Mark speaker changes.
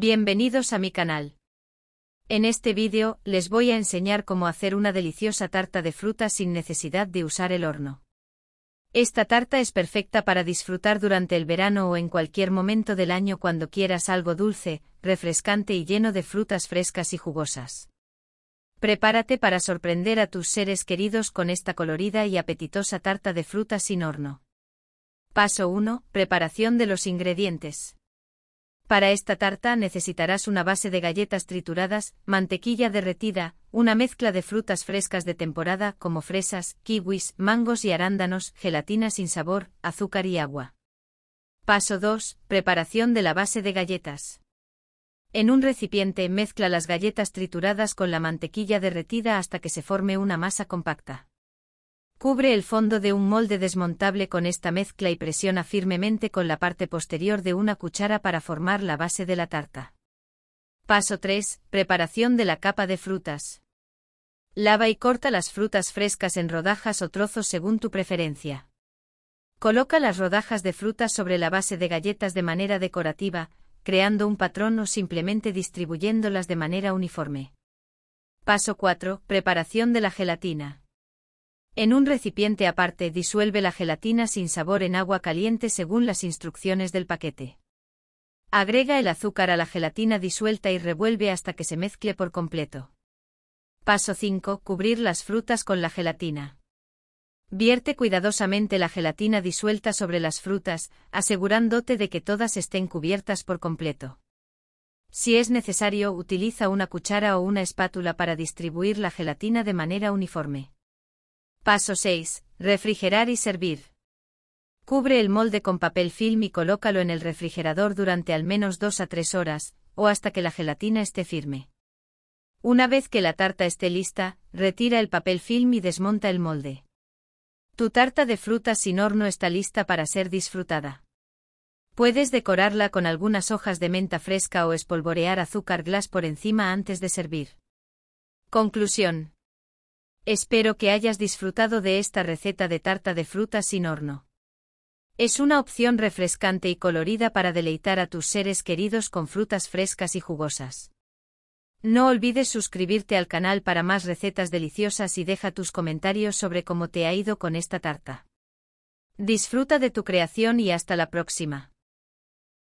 Speaker 1: Bienvenidos a mi canal. En este vídeo, les voy a enseñar cómo hacer una deliciosa tarta de fruta sin necesidad de usar el horno. Esta tarta es perfecta para disfrutar durante el verano o en cualquier momento del año cuando quieras algo dulce, refrescante y lleno de frutas frescas y jugosas. Prepárate para sorprender a tus seres queridos con esta colorida y apetitosa tarta de fruta sin horno. Paso 1. Preparación de los ingredientes. Para esta tarta necesitarás una base de galletas trituradas, mantequilla derretida, una mezcla de frutas frescas de temporada como fresas, kiwis, mangos y arándanos, gelatina sin sabor, azúcar y agua. Paso 2. Preparación de la base de galletas. En un recipiente mezcla las galletas trituradas con la mantequilla derretida hasta que se forme una masa compacta. Cubre el fondo de un molde desmontable con esta mezcla y presiona firmemente con la parte posterior de una cuchara para formar la base de la tarta. Paso 3. Preparación de la capa de frutas. Lava y corta las frutas frescas en rodajas o trozos según tu preferencia. Coloca las rodajas de frutas sobre la base de galletas de manera decorativa, creando un patrón o simplemente distribuyéndolas de manera uniforme. Paso 4. Preparación de la gelatina. En un recipiente aparte disuelve la gelatina sin sabor en agua caliente según las instrucciones del paquete. Agrega el azúcar a la gelatina disuelta y revuelve hasta que se mezcle por completo. Paso 5. Cubrir las frutas con la gelatina. Vierte cuidadosamente la gelatina disuelta sobre las frutas, asegurándote de que todas estén cubiertas por completo. Si es necesario, utiliza una cuchara o una espátula para distribuir la gelatina de manera uniforme. Paso 6. Refrigerar y servir. Cubre el molde con papel film y colócalo en el refrigerador durante al menos 2 a 3 horas, o hasta que la gelatina esté firme. Una vez que la tarta esté lista, retira el papel film y desmonta el molde. Tu tarta de frutas sin horno está lista para ser disfrutada. Puedes decorarla con algunas hojas de menta fresca o espolvorear azúcar glass por encima antes de servir. Conclusión. Espero que hayas disfrutado de esta receta de tarta de frutas sin horno. Es una opción refrescante y colorida para deleitar a tus seres queridos con frutas frescas y jugosas. No olvides suscribirte al canal para más recetas deliciosas y deja tus comentarios sobre cómo te ha ido con esta tarta. Disfruta de tu creación y hasta la próxima.